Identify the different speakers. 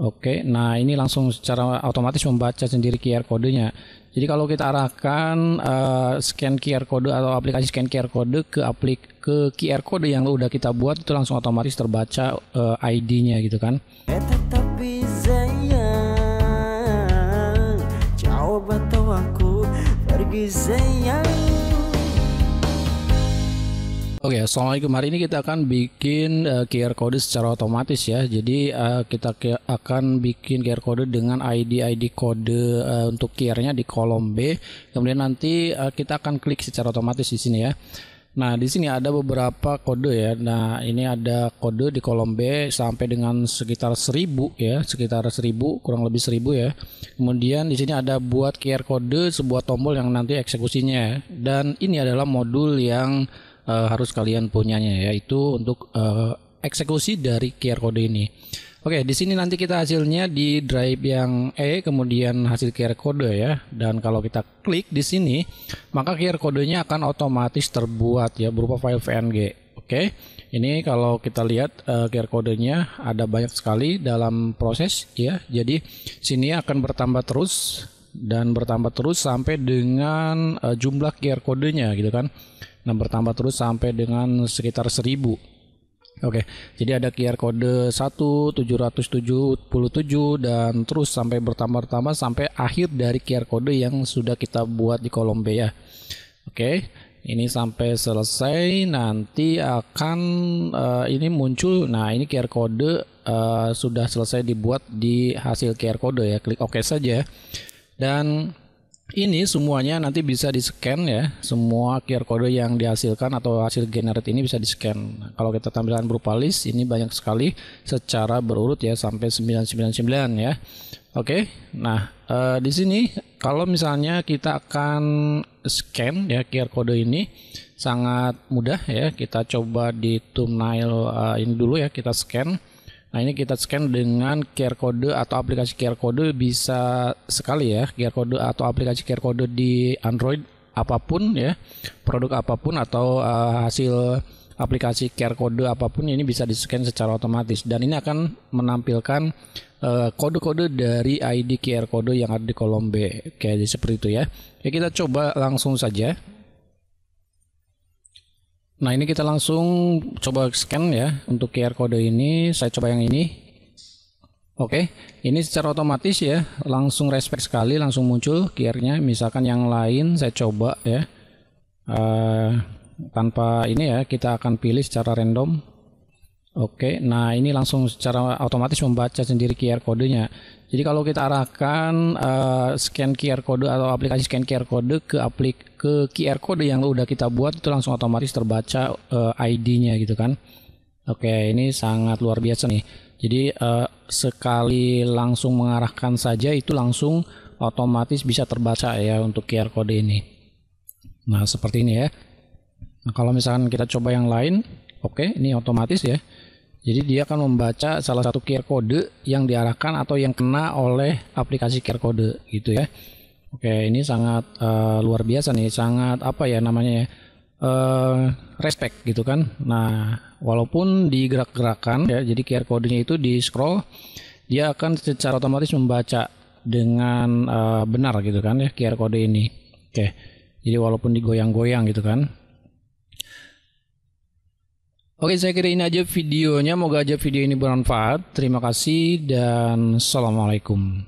Speaker 1: Oke, nah ini langsung secara otomatis membaca sendiri QR kodenya. Jadi kalau kita arahkan uh, scan QR kode atau aplikasi scan QR kode ke aplik ke QR kode yang udah kita buat itu langsung otomatis terbaca uh, eh, ID-nya gitu kan. Eh, ya. jawab atau aku pergi sayang. Oke, okay, assalamualaikum. Hari ini kita akan bikin uh, eh, QR code secara otomatis ya. Jadi uh, kita akan bikin QR code dengan ID ID kode uh, eh, untuk QR-nya di kolom B. Kemudian nanti uh, kita akan klik secara otomatis di sini ya. Nah, di sini ada beberapa kode ya. Nah, ini ada kode di kolom B sampai dengan sekitar 1000 ya, sekitar 1000, kurang lebih 1000 ya. Kemudian di sini ada buat QR kode sebuah tombol yang nanti eksekusinya dan ini adalah modul yang uh, harus kalian punyanya yaitu untuk uh, eksekusi dari QR code ini. Oke, di sini nanti kita hasilnya di drive yang E kemudian hasil QR code ya. Dan kalau kita klik di sini, maka QR kodenya akan otomatis terbuat ya berupa file PNG. Oke. Ini kalau kita lihat uh, eh, QR kodenya ada banyak sekali dalam proses ya. Jadi sini akan bertambah terus dan bertambah terus sampai dengan uh, jumlah QR kodenya gitu kan. Nah, bertambah terus sampai dengan sekitar 1000. Oke, jadi ada QR kode 1777 dan terus sampai bertambah-tambah sampai akhir dari QR kode yang sudah kita buat di kolom B ya. Oke, ini sampai selesai nanti akan uh, ini muncul. Nah, ini QR kode uh, sudah selesai dibuat di hasil QR kode ya. Klik OK saja. Dan ini semuanya nanti bisa di scan ya semua QR kode yang dihasilkan atau hasil generate ini bisa di scan kalau kita tampilan berupa list ini banyak sekali secara berurut ya sampai 999 ya oke okay. nah eh, di sini kalau misalnya kita akan scan ya QR kode ini sangat mudah ya kita coba di thumbnail eh, ini dulu ya kita scan Nah ini kita scan dengan QR code atau aplikasi QR code bisa sekali ya QR code atau aplikasi QR code di Android apapun ya produk apapun atau uh, hasil aplikasi QR code apapun ini bisa di scan secara otomatis dan ini akan menampilkan eh, kode-kode uh, dari ID QR code yang ada di kolom B. Oke, seperti itu ya. Ya kita coba langsung saja Nah ini kita langsung coba scan ya untuk QR kode ini. Saya coba yang ini. Oke, ini secara otomatis ya, langsung respect sekali, langsung muncul QR-nya. Misalkan yang lain saya coba ya, uh, tanpa ini ya, kita akan pilih secara random. Oke, nah ini langsung secara otomatis membaca sendiri QR kodenya. Jadi kalau kita arahkan uh, scan QR kode atau aplikasi scan QR kode ke aplik ke QR kode yang udah kita buat itu langsung otomatis terbaca uh, eh, ID-nya gitu kan. Oke, ini sangat luar biasa nih. Jadi uh, sekali langsung mengarahkan saja itu langsung otomatis bisa terbaca ya untuk QR kode ini. Nah, seperti ini ya. Nah, kalau misalkan kita coba yang lain, oke, ini otomatis ya. Jadi dia akan membaca salah satu QR code yang diarahkan atau yang kena oleh aplikasi QR code gitu ya. Oke, ini sangat uh, luar biasa nih, sangat apa ya namanya ya? Uh, respect gitu kan. Nah, walaupun digerak-gerakan ya, jadi QR kodenya itu di scroll, dia akan secara otomatis membaca dengan uh, benar gitu kan ya QR kode ini. Oke. Jadi walaupun digoyang-goyang gitu kan. Oke, saya kira ini aja videonya. Moga aja video ini bermanfaat. Terima kasih dan Assalamualaikum.